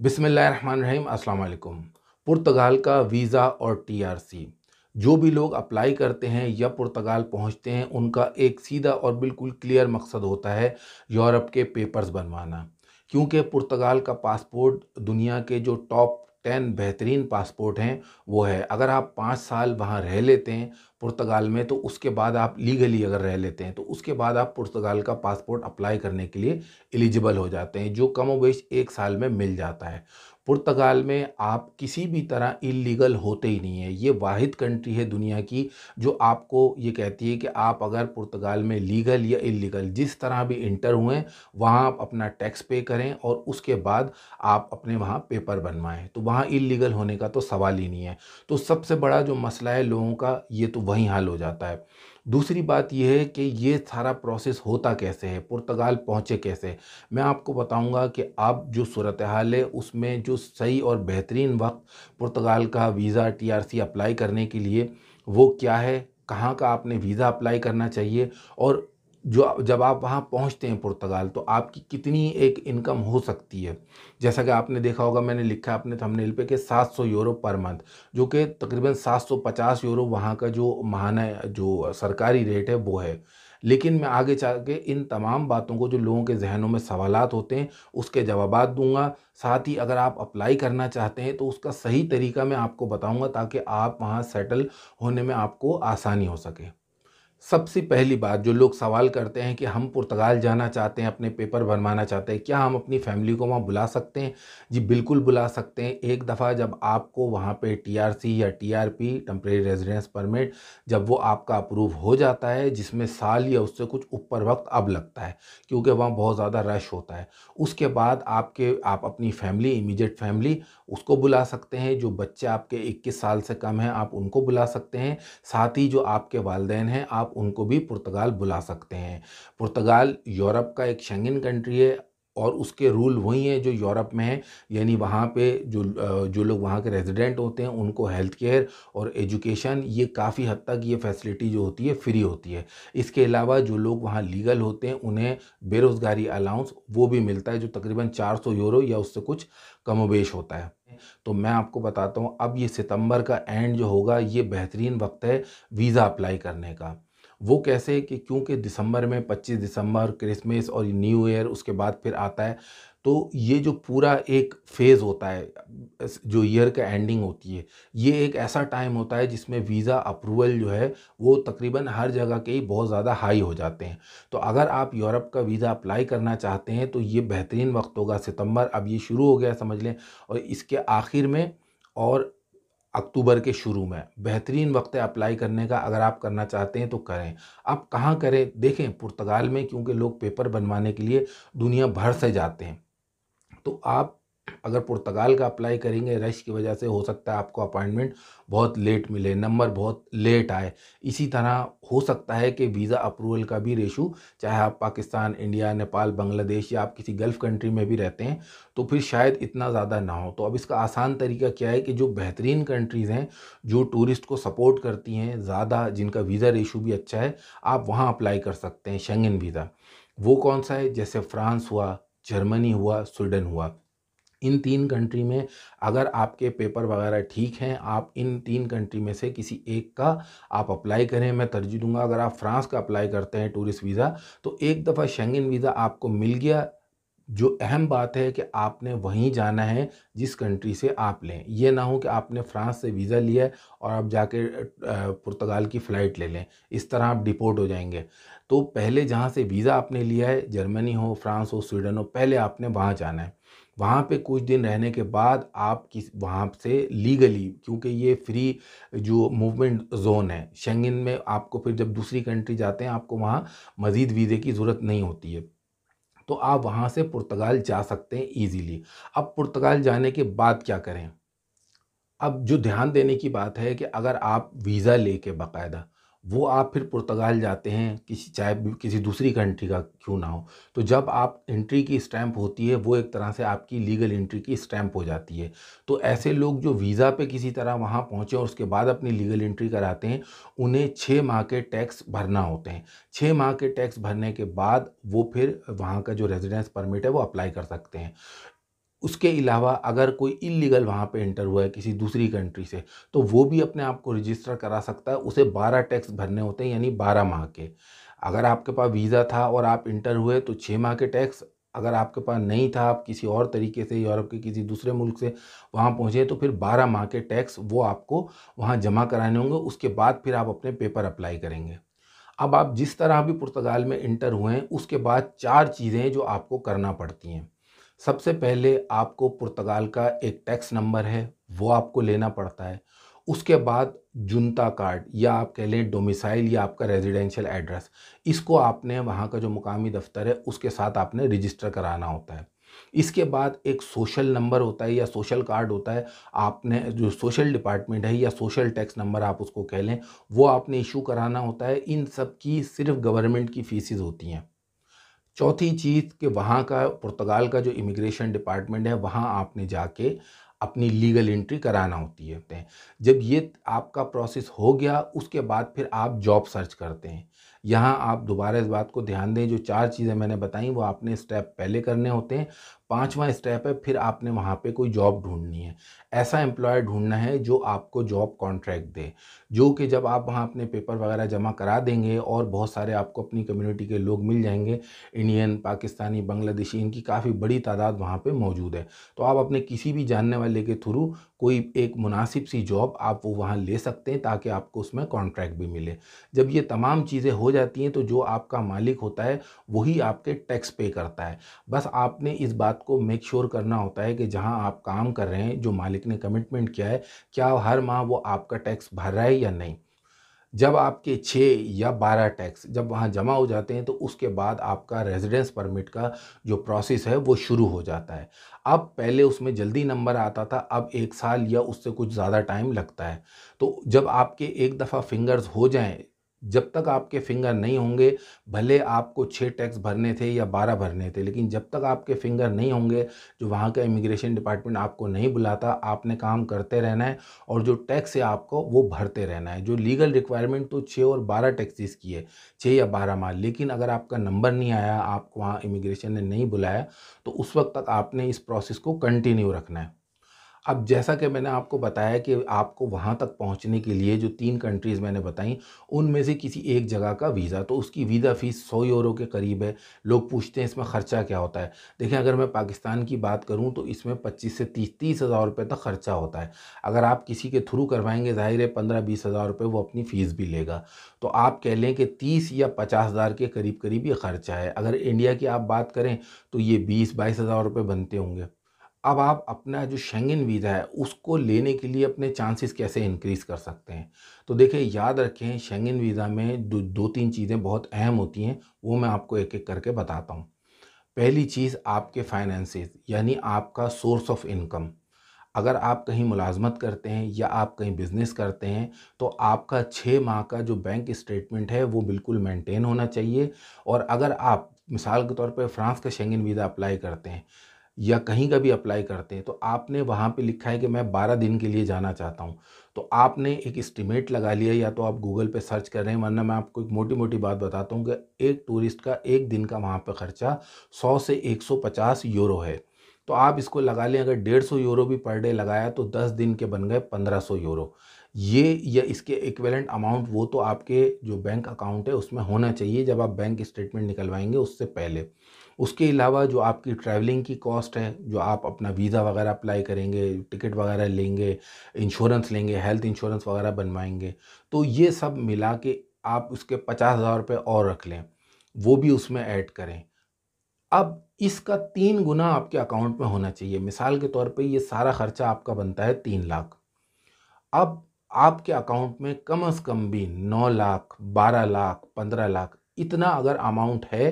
बिसमीम् अल्लाम पुर्तगाल का वीज़ा और टीआरसी जो भी लोग अप्लाई करते हैं या पुर्तगाल पहुंचते हैं उनका एक सीधा और बिल्कुल क्लियर मकसद होता है यूरोप के पेपर्स बनवाना क्योंकि पुर्तगाल का पासपोर्ट दुनिया के जो टॉप टेन बेहतरीन पासपोर्ट हैं वो है अगर आप पाँच साल वहाँ रह लेते हैं पुर्तगाल में तो उसके बाद आप लीगली अगर रह लेते हैं तो उसके बाद आप पुर्तगाल का पासपोर्ट अप्लाई करने के लिए एलिजिबल हो जाते हैं जो कम वेश एक साल में मिल जाता है पुर्तगाल में आप किसी भी तरह इलीगल होते ही नहीं है ये वाहिद कंट्री है दुनिया की जो आपको ये कहती है कि आप अगर पुर्तगाल में लीगल या इलीगल जिस तरह भी इंटर हुए वहाँ आप अपना टैक्स पे करें और उसके बाद आप अपने वहाँ पेपर बनवाएं तो वहाँ इलीगल होने का तो सवाल ही नहीं है तो सबसे बड़ा जो मसला है लोगों का ये तो वहीं हाल हो जाता है दूसरी बात यह है कि ये सारा प्रोसेस होता कैसे है पुर्तगाल पहुँचे कैसे मैं आपको बताऊँगा कि आप जो सूरत हाल है उसमें जो सही और बेहतरीन वक्त पुर्तगाल का वीज़ा टीआरसी अप्लाई करने के लिए वो क्या है कहाँ का आपने वीज़ा अप्लाई करना चाहिए और जो जब आप वहाँ पहुँचते हैं पुर्तगाल तो आपकी कितनी एक इनकम हो सकती है जैसा कि आपने देखा होगा मैंने लिखा है अपने थंबनेल पे कि 700 यूरो पर मंथ जो कि तकरीबन 750 यूरो वहाँ का जो महाना जो सरकारी रेट है वो है लेकिन मैं आगे चल के इन तमाम बातों को जो लोगों के जहनों में सवालत होते हैं उसके जवाब दूंगा साथ ही अगर आप अप्लाई करना चाहते हैं तो उसका सही तरीका मैं आपको बताऊंगा ताकि आप वहाँ सेटल होने में आपको आसानी हो सके सबसे पहली बात जो लोग सवाल करते हैं कि हम पुर्तगाल जाना चाहते हैं अपने पेपर भरवाना चाहते हैं क्या हम अपनी फैमिली को वहाँ बुला सकते हैं जी बिल्कुल बुला सकते हैं एक दफ़ा जब आपको वहाँ पे टीआरसी या टीआरपी टेम्प्रेरी रेजिडेंस परमिट जब वो आपका अप्रूव हो जाता है जिसमें साल या उससे कुछ ऊपर वक्त अब लगता है क्योंकि वहाँ बहुत ज़्यादा रश होता है उसके बाद आपके आप अपनी फैमिली इमीजिएट फैमिली उसको बुला सकते हैं जो बच्चे आपके 21 साल से कम हैं आप उनको बुला सकते हैं साथ ही जो आपके वालदेन हैं आप उनको भी पुर्तगाल बुला सकते हैं पुर्तगाल यूरोप का एक शेंगन कंट्री है और उसके रूल वही हैं जो यूरोप में हैं यानी वहाँ पे जो जो लोग वहाँ के रेजिडेंट होते हैं उनको हेल्थ केयर और एजुकेशन ये काफ़ी हद तक ये फैसिलिटी जो होती है फ्री होती है इसके अलावा जो लोग वहाँ लीगल होते हैं उन्हें बेरोज़गारी अलाउंस वो भी मिलता है जो तकरीबन 400 यूरो या उससे कुछ कमोबेश होता है तो मैं आपको बताता हूँ अब ये सितंबर का एंड जो होगा ये बेहतरीन वक्त है वीज़ा अप्लाई करने का वो कैसे कि क्योंकि दिसंबर में 25 दिसंबर क्रिसमस और न्यू ईयर उसके बाद फिर आता है तो ये जो पूरा एक फेज़ होता है जो ईयर का एंडिंग होती है ये एक ऐसा टाइम होता है जिसमें वीज़ा अप्रूवल जो है वो तकरीबन हर जगह के ही बहुत ज़्यादा हाई हो जाते हैं तो अगर आप यूरोप का वीज़ा अप्लाई करना चाहते हैं तो ये बेहतरीन वक्त होगा सितंबर अब ये शुरू हो गया समझ लें और इसके आखिर में और अक्टूबर के शुरू में बेहतरीन वक्त है अप्लाई करने का अगर आप करना चाहते हैं तो करें आप कहाँ करें देखें पुर्तगाल में क्योंकि लोग पेपर बनवाने के लिए दुनिया भर से जाते हैं तो आप अगर पुर्तगाल का अप्लाई करेंगे रश की वजह से हो सकता है आपको अपॉइंटमेंट बहुत लेट मिले नंबर बहुत लेट आए इसी तरह हो सकता है कि वीज़ा अप्रूवल का भी रेशू चाहे आप पाकिस्तान इंडिया नेपाल बांग्लादेश या आप किसी गल्फ़ कंट्री में भी रहते हैं तो फिर शायद इतना ज़्यादा ना हो तो अब इसका आसान तरीका क्या है कि जो बेहतरीन कंट्रीज़ हैं जो टूरिस्ट को सपोर्ट करती हैं ज़्यादा जिनका वीज़ा रेशू भी अच्छा है आप वहाँ अप्लाई कर सकते हैं शेंगन वीज़ा वो कौन सा है जैसे फ्रांस हुआ जर्मनी हुआ स्वीडन हुआ इन तीन कंट्री में अगर आपके पेपर वगैरह ठीक हैं आप इन तीन कंट्री में से किसी एक का आप अप्लाई करें मैं तरजीह दूंगा अगर आप फ्रांस का अप्लाई करते हैं टूरिस्ट वीज़ा तो एक दफ़ा शेंगन वीज़ा आपको मिल गया जो अहम बात है कि आपने वहीं जाना है जिस कंट्री से आप लें यह ना हो कि आपने फ्रांस से वीज़ा लिया है और आप जाके पुर्तगाल की फ़्लाइट ले लें इस तरह आप डिपोर्ट हो जाएंगे तो पहले जहाँ से वीज़ा आपने लिया है जर्मनी हो फ्रांस हो स्वीडन हो पहले आपने वहाँ जाना है वहाँ पे कुछ दिन रहने के बाद आप किस वहाँ से लीगली क्योंकि ये फ्री जो मूवमेंट जोन है शेंगन में आपको फिर जब दूसरी कंट्री जाते हैं आपको वहाँ मज़ीद वीज़े की ज़रूरत नहीं होती है तो आप वहाँ से पुर्तगाल जा सकते हैं ईजीली अब पुर्तगाल जाने के बाद क्या करें अब जो ध्यान देने की बात है कि अगर आप वीज़ा ले कर बाकायदा वो आप फिर पुर्तगाल जाते हैं किसी चाहे किसी दूसरी कंट्री का क्यों ना हो तो जब आप एंट्री की स्टैम्प होती है वो एक तरह से आपकी लीगल एंट्री की स्टैम्प हो जाती है तो ऐसे लोग जो वीज़ा पे किसी तरह वहाँ पहुँचे और उसके बाद अपनी लीगल एंट्री कराते हैं उन्हें छः माह के टैक्स भरना होते हैं छः माह के टैक्स भरने के बाद वो फिर वहाँ का जो रेजिडेंस परमिट है वो अप्लाई कर सकते हैं उसके अलावा अगर कोई इलीगल वहाँ पे इंटर हुआ है किसी दूसरी कंट्री से तो वो भी अपने आप को रजिस्टर करा सकता है उसे बारह टैक्स भरने होते हैं यानी बारह माह के अगर आपके पास वीज़ा था और आप इंटर हुए तो छः माह के टैक्स अगर आपके पास नहीं था आप किसी और तरीके से यूरोप के किसी दूसरे मुल्क से वहाँ पहुँचे तो फिर बारह माह के टैक्स वो आपको वहाँ जमा कराने होंगे उसके बाद फिर आप अपने पेपर अप्लाई करेंगे अब आप जिस तरह भी पुर्तगाल में इंटर हुए हैं उसके बाद चार चीज़ें जो आपको करना पड़ती हैं सबसे पहले आपको पुर्तगाल का एक टैक्स नंबर है वो आपको लेना पड़ता है उसके बाद जुनता कार्ड या आप कह लें डोमिसाइल या आपका रेजिडेंशियल एड्रेस इसको आपने वहाँ का जो मुकामी दफ्तर है उसके साथ आपने रजिस्टर कराना होता है इसके बाद एक सोशल नंबर होता है या सोशल कार्ड होता है आपने जो सोशल डिपार्टमेंट है या सोशल टैक्स नंबर आप उसको कह लें वो आपने इशू कराना होता है इन सब की सिर्फ गवर्नमेंट की फीसिस होती हैं चौथी चीज़ कि वहाँ का पुर्तगाल का जो इमिग्रेशन डिपार्टमेंट है वहाँ आपने जाके अपनी लीगल एंट्री कराना होती है जब ये आपका प्रोसेस हो गया उसके बाद फिर आप जॉब सर्च करते हैं यहाँ आप दोबारा इस बात को ध्यान दें जो चार चीज़ें मैंने बताई वो आपने स्टेप पहले करने होते हैं पांचवा स्टेप है फिर आपने वहाँ पे कोई जॉब ढूंढनी है ऐसा एम्प्लॉय ढूंढना है जो आपको जॉब कॉन्ट्रैक्ट दे जो कि जब आप वहाँ अपने पेपर वगैरह जमा करा देंगे और बहुत सारे आपको अपनी कम्युनिटी के लोग मिल जाएंगे इंडियन पाकिस्तानी बांग्लादेशी इनकी काफ़ी बड़ी तादाद वहाँ पर मौजूद है तो आप अपने किसी भी जानने वाले के थ्रू कोई एक मुनासिब सी जॉब आप वो वहाँ ले सकते हैं ताकि आपको उसमें कॉन्ट्रैक्ट भी मिले जब ये तमाम चीज़ें हो जाती हैं तो जो आपका मालिक होता है वही आपके टैक्स पे करता है बस आपने इस बात को मेक श्योर sure करना होता है कि जहां आप काम कर रहे हैं जो मालिक ने कमिटमेंट किया है क्या हर माह वो आपका टैक्स भर रहा है या नहीं जब आपके छः या बारह टैक्स जब वहाँ जमा हो जाते हैं तो उसके बाद आपका रेजिडेंस परमिट का जो प्रोसेस है वो शुरू हो जाता है अब पहले उसमें जल्दी नंबर आता था अब एक साल या उससे कुछ ज़्यादा टाइम लगता है तो जब आपके एक दफ़ा फिंगर्स हो जाएं जब तक आपके फिंगर नहीं होंगे भले आपको छः टैक्स भरने थे या बारह भरने थे लेकिन जब तक आपके फिंगर नहीं होंगे जो वहाँ का इमिग्रेशन डिपार्टमेंट आपको नहीं बुलाता आपने काम करते रहना है और जो टैक्स है आपको वो भरते रहना है जो लीगल रिक्वायरमेंट तो छः और बारह टैक्सीज की है छः या बारह माह लेकिन अगर आपका नंबर नहीं आया आपको वहाँ इमिग्रेशन ने नहीं बुलाया तो उस वक्त तक आपने इस प्रोसेस को कंटिन्यू रखना है अब जैसा कि मैंने आपको बताया कि आपको वहाँ तक पहुँचने के लिए जो तीन कंट्रीज़ मैंने बताई उनमें से किसी एक जगह का वीज़ा तो उसकी वीज़ा फ़ीस सौ यूरो के करीब है लोग पूछते हैं इसमें ख़र्चा क्या होता है देखिए अगर मैं पाकिस्तान की बात करूँ तो इसमें पच्चीस से तीस तीस हज़ार रुपये तक ख़र्चा होता है अगर आप किसी के थ्रू करवाएंगे ज़ाहिर है पंद्रह बीस हज़ार रुपये वो अपनी फ़ीस भी लेगा तो आप कह लें कि तीस या पचास हज़ार के करीब करीब ये ख़र्चा है अगर इंडिया की आप बात करें तो ये बीस बाईस हज़ार रुपये बनते होंगे अब आप अपना जो शेंगन वीज़ा है उसको लेने के लिए अपने चांसेस कैसे इंक्रीज़ कर सकते हैं तो देखिए याद रखें शेंगन वीज़ा में दो दो तीन चीज़ें बहुत अहम होती हैं वो मैं आपको एक एक करके बताता हूँ पहली चीज़ आपके फाइनेंसेस यानी आपका सोर्स ऑफ इनकम अगर आप कहीं मुलाजमत करते हैं या आप कहीं बिज़नेस करते हैं तो आपका छः माह का जो बैंक स्टेटमेंट है वो बिल्कुल मेंटेन होना चाहिए और अगर आप मिसाल के तौर पर फ्रांस का शेंगन वीज़ा अप्लाई करते हैं या कहीं का भी अप्लाई करते हैं तो आपने वहाँ पे लिखा है कि मैं 12 दिन के लिए जाना चाहता हूँ तो आपने एक इस्टीमेट लगा लिया या तो आप गूगल पे सर्च कर रहे हैं वरना मैं आपको एक मोटी मोटी बात बताता हूँ कि एक टूरिस्ट का एक दिन का वहाँ पर ख़र्चा सौ से एक यूरो है तो आप इसको लगा लें अगर डेढ़ सौ यूरो भी पर डे लगाया तो दस दिन के बन गए पंद्रह सौ यूरो ये या इसके इक्वेलेंट अमाउंट वो तो आपके जो बैंक अकाउंट है उसमें होना चाहिए जब आप बैंक स्टेटमेंट निकलवाएंगे उससे पहले उसके अलावा जो आपकी ट्रैवलिंग की कॉस्ट है जो आप अपना वीज़ा वगैरह अप्लाई करेंगे टिकट वगैरह लेंगे इंश्योरेंस लेंगे हेल्थ इंश्योरेंस वगैरह बनवाएंगे तो ये सब मिला के आप उसके पचास हज़ार रुपये और रख लें वो भी उसमें ऐड करें अब इसका तीन गुना आपके अकाउंट में होना चाहिए मिसाल के तौर पे ये सारा ख़र्चा आपका बनता है तीन लाख अब आपके अकाउंट में कम से कम भी नौ लाख बारह लाख पंद्रह लाख इतना अगर अमाउंट है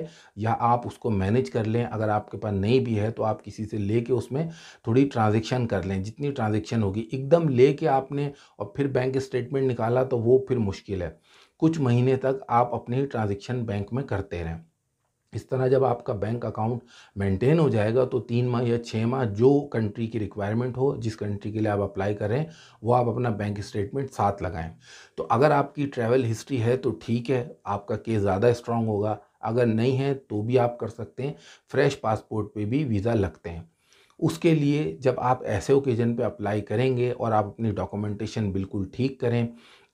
या आप उसको मैनेज कर लें अगर आपके पास नहीं भी है तो आप किसी से ले कर उसमें थोड़ी ट्रांजेक्शन कर लें जितनी ट्रांजेक्शन होगी एकदम ले के आपने और फिर बैंक स्टेटमेंट निकाला तो वो फिर मुश्किल है कुछ महीने तक आप अपने ही ट्रांजेक्शन बैंक में करते रहें इस तरह जब आपका बैंक अकाउंट मेंटेन हो जाएगा तो तीन माह या छः माह जो कंट्री की रिक्वायरमेंट हो जिस कंट्री के लिए आप अप्लाई कर रहे हैं वो आप अपना बैंक स्टेटमेंट साथ लगाएं तो अगर आपकी ट्रैवल हिस्ट्री है तो ठीक है आपका केस ज़्यादा स्ट्रांग होगा अगर नहीं है तो भी आप कर सकते हैं फ्रेश पासपोर्ट पर भी वीज़ा लगते हैं उसके लिए जब आप ऐसे ओकेजन पे अप्लाई करेंगे और आप अपनी डॉक्यूमेंटेशन बिल्कुल ठीक करें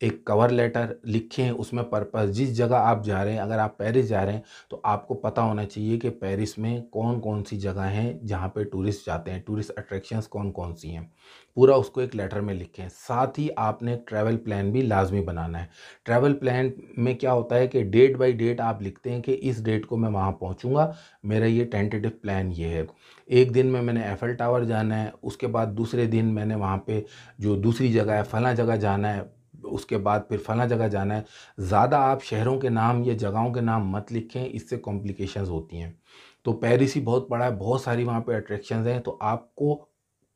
एक कवर लेटर लिखें उसमें पर्पज़ जिस जगह आप जा रहे हैं अगर आप पेरिस जा रहे हैं तो आपको पता होना चाहिए कि पेरिस में कौन कौन सी जगह हैं जहाँ पे टूरिस्ट जाते हैं टूरिस्ट अट्रैक्शंस कौन कौन सी हैं पूरा उसको एक लेटर में लिखें साथ ही आपने ट्रैवल प्लान भी लाजमी बनाना है ट्रैवल प्लान में क्या होता है कि डेट बाय डेट आप लिखते हैं कि इस डेट को मैं वहाँ पहुँचूँगा मेरा ये टेंटेटिव प्लान ये है एक दिन में मैंने एफ़ल टावर जाना है उसके बाद दूसरे दिन मैंने वहाँ पे जो दूसरी जगह है फला जगह जाना है उसके बाद फिर फला जगह जाना है ज़्यादा आप शहरों के नाम या जगहों के नाम मत लिखें इससे कॉम्प्लिकेशंस होती हैं तो पेरिस ही बहुत बड़ा है बहुत सारी वहाँ पे अट्रैक्शन हैं तो आपको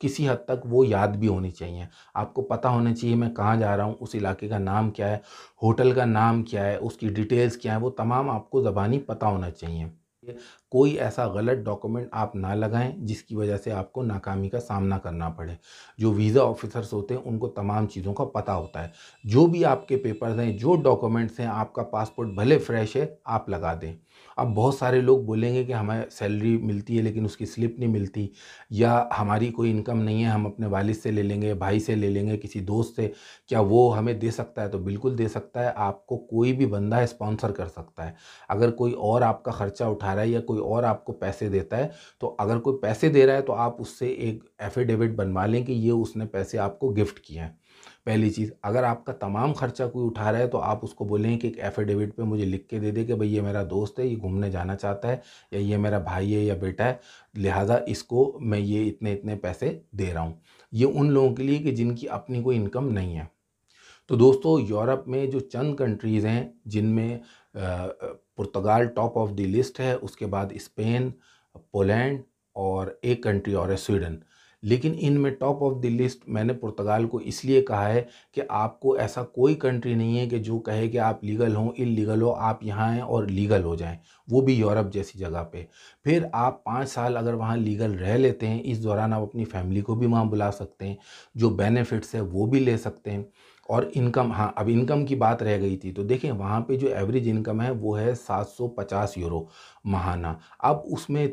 किसी हद तक वो याद भी होनी चाहिए आपको पता होना चाहिए मैं कहाँ जा रहा हूँ उस इलाके का नाम क्या है होटल का नाम क्या है उसकी डिटेल्स क्या है वो तमाम आपको ज़बानी पता होना चाहिए है कोई ऐसा गलत डॉक्यूमेंट आप ना लगाएं जिसकी वजह से आपको नाकामी का सामना करना पड़े जो वीज़ा ऑफिसर्स होते हैं उनको तमाम चीज़ों का पता होता है जो भी आपके पेपर्स हैं जो डॉक्यूमेंट्स हैं आपका पासपोर्ट भले फ्रेश है आप लगा दें अब बहुत सारे लोग बोलेंगे कि हमें सैलरी मिलती है लेकिन उसकी स्लिप नहीं मिलती या हमारी कोई इनकम नहीं है हम अपने वालिद से ले लेंगे भाई से ले लेंगे किसी दोस्त से क्या वो हमें दे सकता है तो बिल्कुल दे सकता है आपको कोई भी बंदा स्पॉन्सर कर सकता है अगर कोई और आपका ख़र्चा उठा रहा है या कोई और आपको पैसे देता है तो अगर कोई पैसे दे रहा है तो आप उससे एक एफिडेविट बनवा लें कि ये उसने पैसे आपको गिफ्ट किए हैं पहली चीज़ अगर आपका तमाम खर्चा कोई उठा रहा है तो आप उसको बोलें कि एक एफिडेविट पे मुझे लिख के दे दे कि भाई ये मेरा दोस्त है ये घूमने जाना चाहता है या ये मेरा भाई है या बेटा है लिहाजा इसको मैं ये इतने इतने पैसे दे रहा हूँ ये उन लोगों के लिए कि जिनकी अपनी कोई इनकम नहीं है तो दोस्तों यूरोप में जो चंद कंट्रीज़ हैं जिनमें Portugal top of the list है उसके बाद स्पेन पोलैंड और एक कंट्री और है स्वीडन लेकिन इनमें टॉप ऑफ द लिस्ट मैंने पुर्तगाल को इसलिए कहा है कि आपको ऐसा कोई कंट्री नहीं है कि जो कहे कि आप लीगल हों इलीगल हो आप यहाँ आएँ और लीगल हो जाएं वो भी यूरोप जैसी जगह पे फिर आप पाँच साल अगर वहाँ लीगल रह लेते हैं इस दौरान आप अपनी फैमिली को भी वहाँ बुला सकते हैं जो बेनिफिट्स है वो भी ले सकते हैं और इनकम हाँ अब इनकम की बात रह गई थी तो देखें वहाँ पे जो एवरेज इनकम है वो है 750 यूरो महाना अब उसमें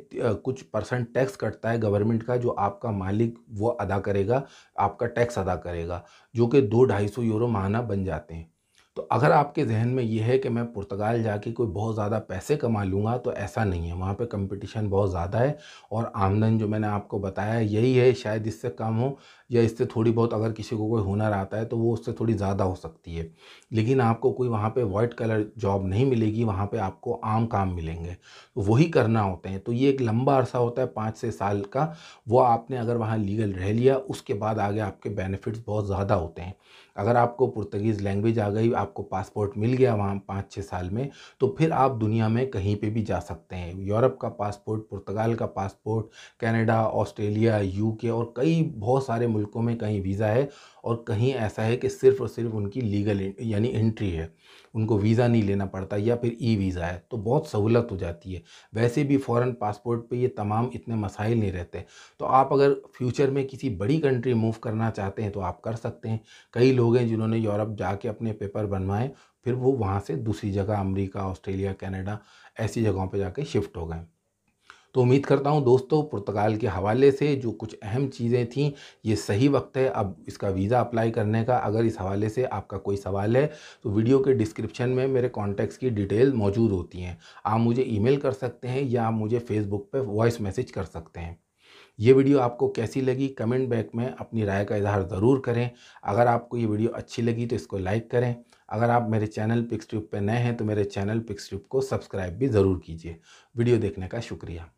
कुछ परसेंट टैक्स कटता है गवर्नमेंट का जो आपका मालिक वो अदा करेगा आपका टैक्स अदा करेगा जो कि दो ढाई सौ यूरो महाना बन जाते हैं तो अगर आपके जहन में ये है कि मैं पुर्तगाल जाके कोई बहुत ज़्यादा पैसे कमा लूँगा तो ऐसा नहीं है वहाँ पे कंपटीशन बहुत ज़्यादा है और आमदन जो मैंने आपको बताया यही है शायद इससे कम हो या इससे थोड़ी बहुत अगर किसी को कोई हुनर आता है तो वो उससे थोड़ी ज़्यादा हो सकती है लेकिन आपको कोई वहाँ पे वाइट कलर जॉब नहीं मिलेगी वहाँ पे आपको आम काम मिलेंगे तो वही करना होते हैं तो ये एक लंबा अरसा होता है पाँच से साल का वो आपने अगर वहाँ लीगल रह लिया उसके बाद आगे आपके बेनिफिट्स बहुत ज़्यादा होते हैं अगर आपको पुर्तगीज़ लैंग्वेज आ गई आपको पासपोर्ट मिल गया वहाँ पाँच छः साल में तो फिर आप दुनिया में कहीं पर भी जा सकते हैं यूरोप का पासपोर्ट पुर्तगाल का पासपोर्ट कैनेडा ऑस्ट्रेलिया यू और कई बहुत सारे मुल्कों में कहीं वीज़ा है और कहीं ऐसा है कि सिर्फ़ और सिर्फ उनकी लीगल यानी एंट्री है उनको वीज़ा नहीं लेना पड़ता या फिर ई वीज़ा है तो बहुत सहूलत हो जाती है वैसे भी फ़ॉरन पासपोर्ट पे ये तमाम इतने मसाइल नहीं रहते तो आप अगर फ्यूचर में किसी बड़ी कंट्री मूव करना चाहते हैं तो आप कर सकते हैं कई लोग हैं जिन्होंने यूरोप जाके अपने पेपर बनवाएं फिर वो वहाँ से दूसरी जगह अमेरिका ऑस्ट्रेलिया कनाडा ऐसी जगहों पर जाके शिफ्ट हो गए तो उम्मीद करता हूँ दोस्तों पुर्तगाल के हवाले से जो कुछ अहम चीज़ें थीं ये सही वक्त है अब इसका वीज़ा अप्लाई करने का अगर इस हवाले से आपका कोई सवाल है तो वीडियो के डिस्क्रिप्शन में मेरे कॉन्टैक्ट्स की डिटेल मौजूद होती हैं आप मुझे ईमेल कर सकते हैं या आप मुझे फेसबुक पर वॉइस मैसेज कर सकते हैं ये वीडियो आपको कैसी लगी कमेंट बैक में अपनी राय का इजहार ज़रूर करें अगर आपको ये वीडियो अच्छी लगी तो इसको लाइक करें अगर आप मेरे चैनल पिक्स ट्यूब पर नए हैं तो मेरे चैनल पिक्स ट्यूब को सब्सक्राइब भी ज़रूर कीजिए वीडियो देखने का शुक्रिया